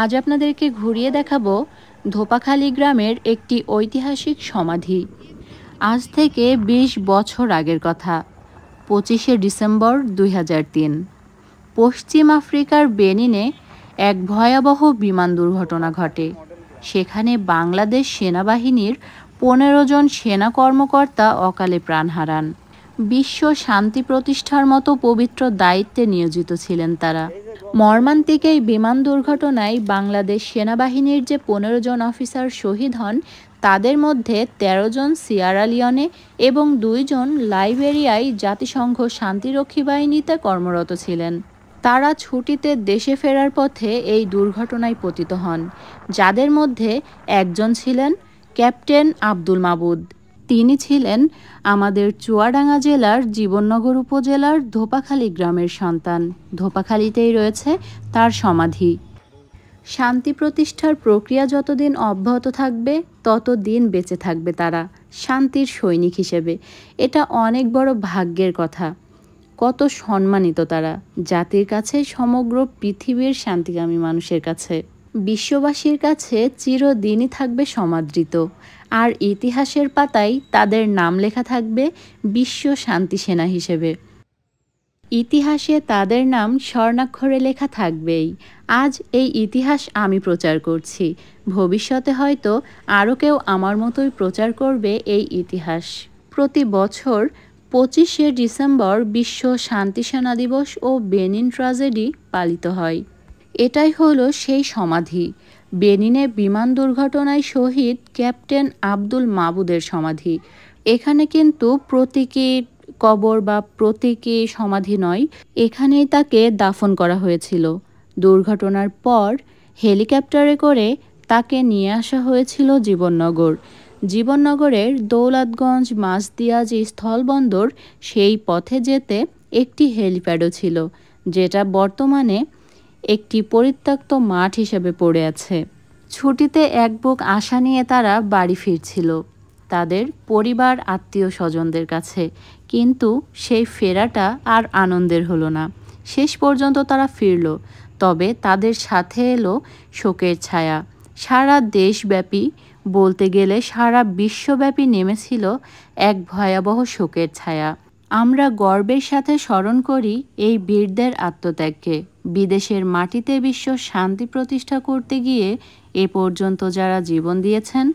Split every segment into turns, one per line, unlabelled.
আজ আপনাদেরকে ঘুরিয়ে দেখাবো ধোপাখালী গ্রামের একটি ঐতিহাসিক সমাধি আজ থেকে ২০ বছর আগের কথা পঁচিশে ডিসেম্বর দুই পশ্চিম আফ্রিকার বেনিনে এক ভয়াবহ বিমান দুর্ঘটনা ঘটে সেখানে বাংলাদেশ সেনাবাহিনীর পনেরো জন সেনা কর্মকর্তা অকালে প্রাণ হারান বিশ্ব শান্তি প্রতিষ্ঠার মতো পবিত্র দায়িত্বে নিয়োজিত ছিলেন তারা মর্মান্তিক এই বিমান দুর্ঘটনায় বাংলাদেশ সেনাবাহিনীর যে পনেরো জন অফিসার শহীদ হন তাদের মধ্যে ১৩ জন সিয়ারালিয়নে এবং দুইজন লাইবেরিয়ায় জাতিসংঘ শান্তিরক্ষী বাহিনীতে কর্মরত ছিলেন তারা ছুটিতে দেশে ফেরার পথে এই দুর্ঘটনায় পতিত হন যাদের মধ্যে একজন ছিলেন ক্যাপ্টেন আব্দুল মাবুদ তিনি ছিলেন আমাদের চুয়াডাঙ্গা জেলার জীবননগর উপজেলার ধোপাখালী গ্রামের সন্তান ধোপাখালীতেই রয়েছে তার সমাধি শান্তি প্রতিষ্ঠার প্রক্রিয়া যতদিন অব্যাহত থাকবে ততদিন বেঁচে থাকবে তারা শান্তির সৈনিক হিসেবে এটা অনেক বড় ভাগ্যের কথা কত সম্মানিত তারা জাতির কাছে সমগ্র পৃথিবীর শান্তিকামী মানুষের কাছে বিশ্ববাসীর কাছে চিরদিনই থাকবে সমাদৃত আর ইতিহাসের পাতায় তাদের নাম লেখা থাকবে বিশ্ব শান্তি সেনা হিসেবে ইতিহাসে তাদের নাম স্বর্ণাক্ষরে লেখা থাকবেই আজ এই ইতিহাস আমি প্রচার করছি ভবিষ্যতে হয়তো আরও কেউ আমার মতোই প্রচার করবে এই ইতিহাস প্রতি বছর পঁচিশে ডিসেম্বর বিশ্ব শান্তি সেনা দিবস ও বেনিন ট্রাজেডি পালিত হয় এটাই হলো সেই সমাধি বেনিনে বিমান দুর্ঘটনায় শহীদ ক্যাপ্টেন আব্দুল মাবুদের সমাধি এখানে কিন্তু প্রতীকী কবর বা প্রতীকী সমাধি নয় এখানেই তাকে দাফন করা হয়েছিল দুর্ঘটনার পর হেলিকপ্টারে করে তাকে নিয়ে আসা হয়েছিল জীবননগর জীবননগরের দৌলতগঞ্জ মাসদিয়া যে স্থলবন্দর সেই পথে যেতে একটি হেলিপ্যাডও ছিল যেটা বর্তমানে একটি পরিত্যক্ত মাঠ হিসেবে পড়ে আছে ছুটিতে এক বুক আশা নিয়ে তারা বাড়ি ফিরছিল তাদের পরিবার আত্মীয় স্বজনদের কাছে কিন্তু সেই ফেরাটা আর আনন্দের হলো না শেষ পর্যন্ত তারা ফিরল তবে তাদের সাথে এলো শোকের ছায়া সারা দেশব্যাপী বলতে গেলে সারা বিশ্বব্যাপী নেমেছিল এক ভয়াবহ শোকের ছায়া আমরা গর্বের সাথে স্মরণ করি এই বীরদের আত্মত্যাগকে বিদেশের মাটিতে বিশ্ব শান্তি প্রতিষ্ঠা করতে গিয়ে এ পর্যন্ত যারা জীবন দিয়েছেন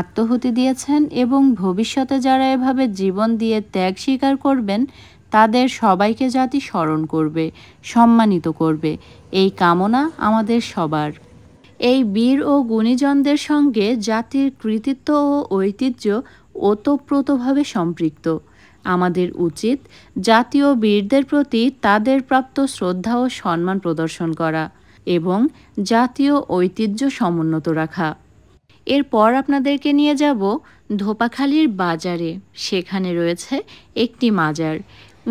আত্মহুতি দিয়েছেন এবং ভবিষ্যতে যারা এভাবে জীবন দিয়ে ত্যাগ স্বীকার করবেন তাদের সবাইকে জাতি স্মরণ করবে সম্মানিত করবে এই কামনা আমাদের সবার এই বীর ও গুণীজনদের সঙ্গে জাতির কৃতিত্ব ও ঐতিহ্য ওতপ্রোতভাবে সম্পৃক্ত আমাদের উচিত জাতীয় বীরদের প্রতি তাদের প্রাপ্ত শ্রদ্ধা ও সম্মান প্রদর্শন করা এবং জাতীয় ঐতিহ্য সমুন্নত রাখা এরপর আপনাদেরকে নিয়ে যাব ধোপাখালীর বাজারে সেখানে রয়েছে একটি মাজার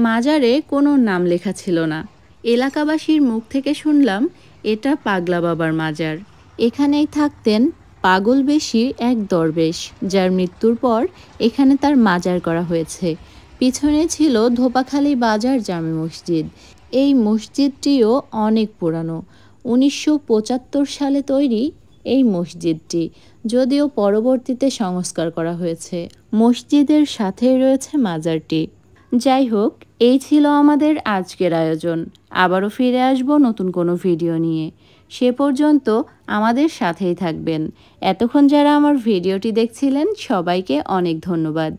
মাজারে কোনো নাম লেখা ছিল না এলাকাবাসীর মুখ থেকে শুনলাম এটা পাগলা বাবার মাজার এখানেই থাকতেন পাগল বেশি এক দরবেশ যার মৃত্যুর পর এখানে তার মাজার করা হয়েছে পিছনে ছিল ধোপাখালী বাজার জামে মসজিদ এই মসজিদটিও অনেক পুরানো উনিশশো সালে তৈরি এই মসজিদটি যদিও পরবর্তীতে সংস্কার করা হয়েছে মসজিদের সাথেই রয়েছে মাজারটি যাই হোক এই ছিল আমাদের আজকের আয়োজন আবারও ফিরে আসব নতুন কোনো ভিডিও নিয়ে সে পর্যন্ত আমাদের সাথেই থাকবেন এতক্ষণ যারা আমার ভিডিওটি দেখছিলেন সবাইকে অনেক ধন্যবাদ